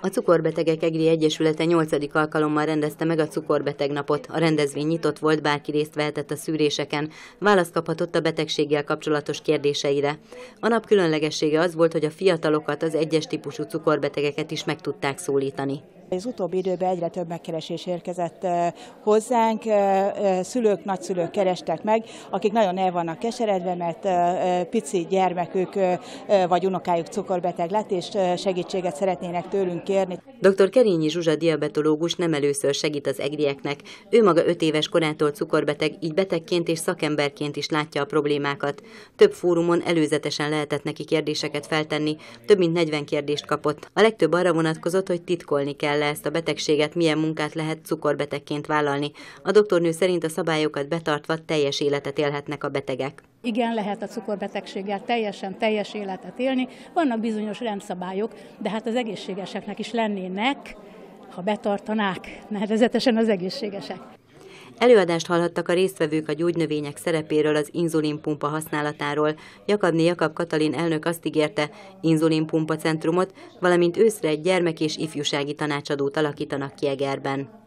A Cukorbetegek Egri Egyesülete 8. alkalommal rendezte meg a cukorbeteg napot. A rendezvény nyitott volt, bárki részt vehetett a szűréseken. Választ kaphatott a betegséggel kapcsolatos kérdéseire. A nap különlegessége az volt, hogy a fiatalokat, az egyes típusú cukorbetegeket is meg tudták szólítani. Az utóbbi időben egyre több megkeresés érkezett eh, hozzánk, eh, eh, szülők, nagyszülők kerestek meg, akik nagyon el vannak keseredve, mert pici gyermekük vagy unokájuk cukorbeteg lett, és segítséget szeretnének tőlünk kérni. Dr. Kerényi Zsuzsa diabetológus nem először segít az egrieknek. Ő maga 5 éves korától cukorbeteg, így betegként és szakemberként is látja a problémákat. Több fórumon előzetesen lehetett neki kérdéseket feltenni, több mint 40 kérdést kapott. A legtöbb arra vonatkozott, hogy titkolni kell, le ezt a betegséget, milyen munkát lehet cukorbetegként vállalni. A doktornő szerint a szabályokat betartva teljes életet élhetnek a betegek. Igen, lehet a cukorbetegséggel teljesen teljes életet élni. Vannak bizonyos rendszabályok, de hát az egészségeseknek is lennének, ha betartanák, nevezetesen az egészségesek. Előadást hallhattak a résztvevők a gyógynövények szerepéről, az inzulinpumpa használatáról. Jakabné Jakab Katalin elnök azt ígérte, inzulinpumpa centrumot, valamint őszre egy gyermek és ifjúsági tanácsadót alakítanak ki Egerben.